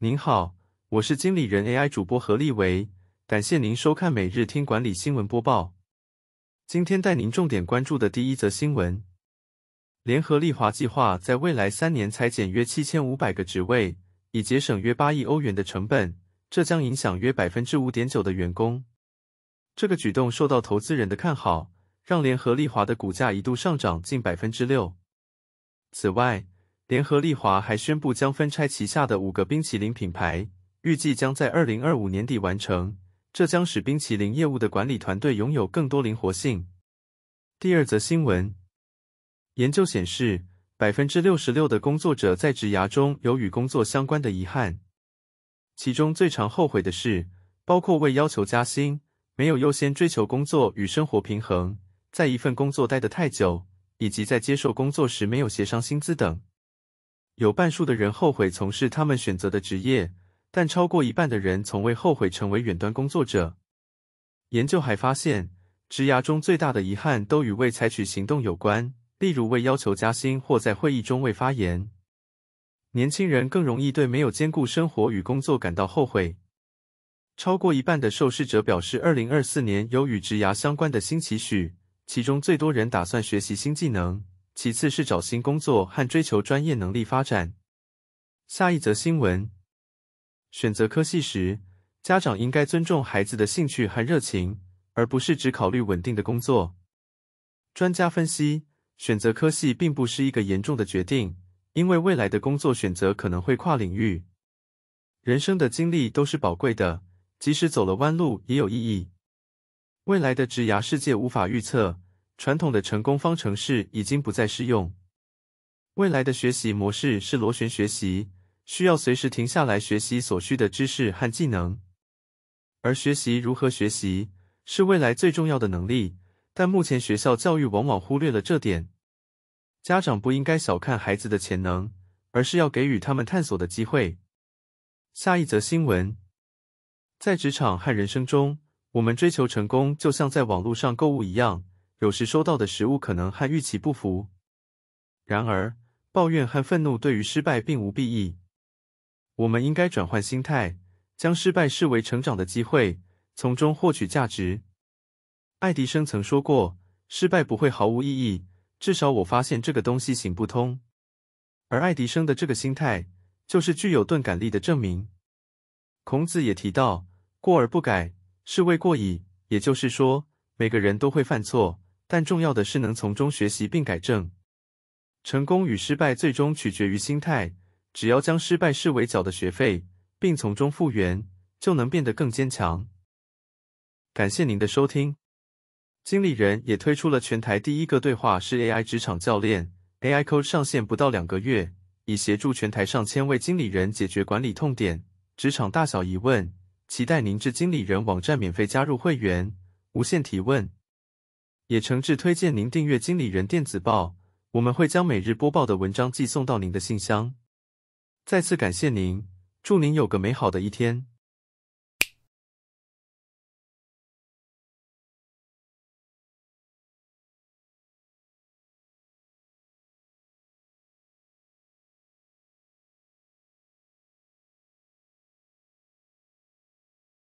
您好，我是经理人 AI 主播何立维，感谢您收看每日听管理新闻播报。今天带您重点关注的第一则新闻：联合利华计划在未来三年裁减约七千五百个职位，以节省约八亿欧元的成本，这将影响约百分之五点九的员工。这个举动受到投资人的看好，让联合利华的股价一度上涨近百分之六。此外，联合利华还宣布将分拆旗下的五个冰淇淋品牌，预计将在二零二五年底完成。这将使冰淇淋业务的管理团队拥有更多灵活性。第二则新闻：研究显示，百分之六十六的工作者在职涯中有与工作相关的遗憾，其中最常后悔的事包括未要求加薪、没有优先追求工作与生活平衡、在一份工作待得太久，以及在接受工作时没有协商薪资等。有半数的人后悔从事他们选择的职业，但超过一半的人从未后悔成为远端工作者。研究还发现，职涯中最大的遗憾都与未采取行动有关，例如未要求加薪或在会议中未发言。年轻人更容易对没有兼顾生活与工作感到后悔。超过一半的受试者表示，二零二四年有与职涯相关的新期许，其中最多人打算学习新技能。其次是找新工作和追求专业能力发展。下一则新闻：选择科系时，家长应该尊重孩子的兴趣和热情，而不是只考虑稳定的工作。专家分析，选择科系并不是一个严重的决定，因为未来的工作选择可能会跨领域。人生的经历都是宝贵的，即使走了弯路也有意义。未来的职涯世界无法预测。传统的成功方程式已经不再适用，未来的学习模式是螺旋学习，需要随时停下来学习所需的知识和技能，而学习如何学习是未来最重要的能力。但目前学校教育往往忽略了这点，家长不应该小看孩子的潜能，而是要给予他们探索的机会。下一则新闻，在职场和人生中，我们追求成功就像在网络上购物一样。有时收到的食物可能和预期不符，然而抱怨和愤怒对于失败并无裨益。我们应该转换心态，将失败视为成长的机会，从中获取价值。爱迪生曾说过：“失败不会毫无意义，至少我发现这个东西行不通。”而爱迪生的这个心态就是具有钝感力的证明。孔子也提到：“过而不改，是谓过矣。”也就是说，每个人都会犯错。但重要的是能从中学习并改正。成功与失败最终取决于心态。只要将失败视为缴的学费，并从中复原，就能变得更坚强。感谢您的收听。经理人也推出了全台第一个对话式 AI 职场教练 AI Coach 上线不到两个月，已协助全台上千位经理人解决管理痛点、职场大小疑问。期待您至经理人网站免费加入会员，无限提问。也诚挚推荐您订阅《经理人电子报》，我们会将每日播报的文章寄送到您的信箱。再次感谢您，祝您有个美好的一天。